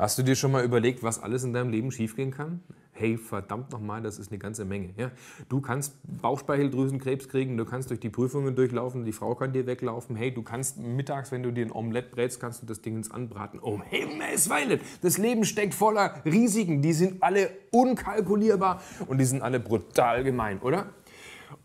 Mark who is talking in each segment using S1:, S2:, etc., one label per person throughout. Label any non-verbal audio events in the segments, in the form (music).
S1: Hast du dir schon mal überlegt, was alles in deinem Leben schiefgehen kann? Hey, verdammt nochmal, das ist eine ganze Menge. Ja? Du kannst Bauchspeicheldrüsenkrebs kriegen, du kannst durch die Prüfungen durchlaufen, die Frau kann dir weglaufen. Hey, du kannst mittags, wenn du dir ein Omelett brätst, kannst du das Ding ins Anbraten. Um Himmels Willen, das Leben steckt voller Risiken. Die sind alle unkalkulierbar und die sind alle brutal gemein, oder?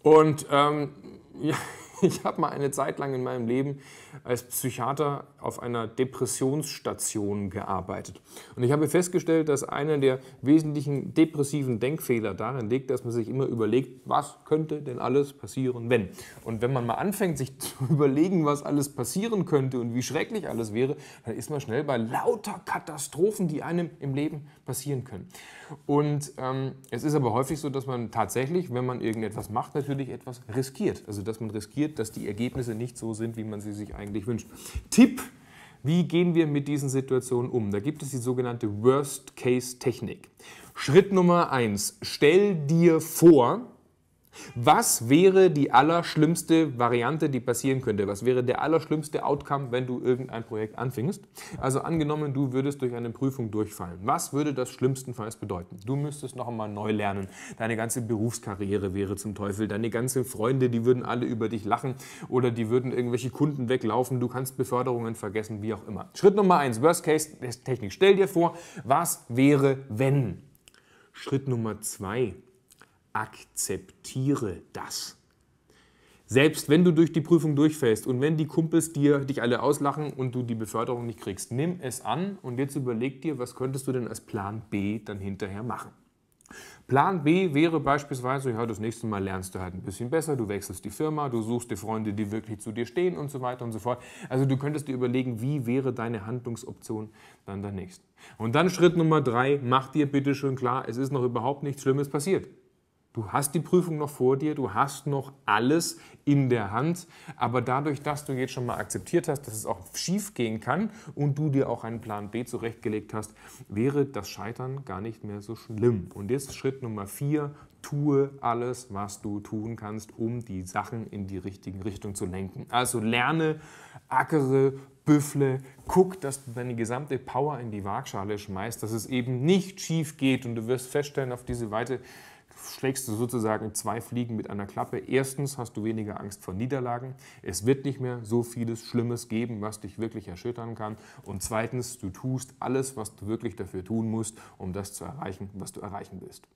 S1: Und ähm, (laughs) ja, (laughs) Ich habe mal eine Zeit lang in meinem Leben als Psychiater auf einer Depressionsstation gearbeitet. Und ich habe festgestellt, dass einer der wesentlichen depressiven Denkfehler darin liegt, dass man sich immer überlegt, was könnte denn alles passieren, wenn. Und wenn man mal anfängt, sich (laughs) zu überlegen, was alles passieren könnte und wie schrecklich alles wäre, dann ist man schnell bei lauter Katastrophen, die einem im Leben passieren können. Und ähm, es ist aber häufig so, dass man tatsächlich, wenn man irgendetwas macht, natürlich etwas riskiert. Also dass man riskiert, passiert, dass die Ergebnisse nicht so sind, wie man sie sich eigentlich wünscht. Tipp, wie gehen wir mit diesen Situationen um? Da gibt es die sogenannte Worst-Case-Technik. Schritt Nummer 1, Stell dir vor, was wäre die allerschlimmste Variante, die passieren könnte? Was wäre der allerschlimmste Outcome, wenn du irgendein Projekt anfingst? Also angenommen, du würdest durch eine Prüfung durchfallen. Was würde das schlimmstenfalls bedeuten? Du müsstest noch einmal neu lernen. Deine ganze Berufskarriere wäre zum Teufel. Deine ganzen Freunde, die würden alle über dich lachen oder die würden irgendwelche Kunden weglaufen. Du kannst Beförderungen vergessen, wie auch immer. Schritt Nummer eins, Worst Case Technik. Stell dir vor, was wäre, wenn? Schritt Nummer zwei, akzeptiere das. Selbst wenn du durch die Prüfung durchfällst und wenn die Kumpels dir dich alle auslachen und du die Beförderung nicht kriegst, nimm es an und jetzt überleg dir, was könntest du denn als Plan B dann hinterher machen. Plan B wäre beispielsweise, ja, das nächste Mal lernst du halt ein bisschen besser, du wechselst die Firma, du suchst dir Freunde, die wirklich zu dir stehen und so weiter und so fort. Also du könntest dir überlegen, wie wäre deine Handlungsoption dann der nächste. Und dann Schritt Nummer drei, mach dir bitte schön klar, es ist noch überhaupt nichts Schlimmes passiert. Du hast die Prüfung noch vor dir, du hast noch alles in der Hand, aber dadurch, dass du jetzt schon mal akzeptiert hast, dass es auch schief gehen kann und du dir auch einen Plan B zurechtgelegt hast, wäre das Scheitern gar nicht mehr so schlimm. Und jetzt Schritt Nummer vier, tue alles, was du tun kannst, um die Sachen in die richtige Richtung zu lenken. Also lerne, ackere, büffle, guck, dass du deine gesamte Power in die Waagschale schmeißt, dass es eben nicht schief geht und du wirst feststellen, auf diese Weite schlägst du sozusagen zwei Fliegen mit einer Klappe. Erstens hast du weniger Angst vor Niederlagen. Es wird nicht mehr so vieles Schlimmes geben, was dich wirklich erschüttern kann. Und zweitens, du tust alles, was du wirklich dafür tun musst, um das zu erreichen, was du erreichen willst.